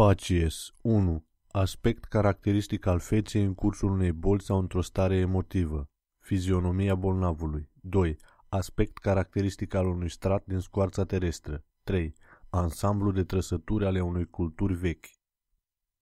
Facies 1. Aspect caracteristic al feței în cursul unei boli sau într-o stare emotivă. Fizionomia bolnavului. 2. Aspect caracteristic al unui strat din scoarța terestră. 3. Ansamblu de trăsături ale unei culturi vechi.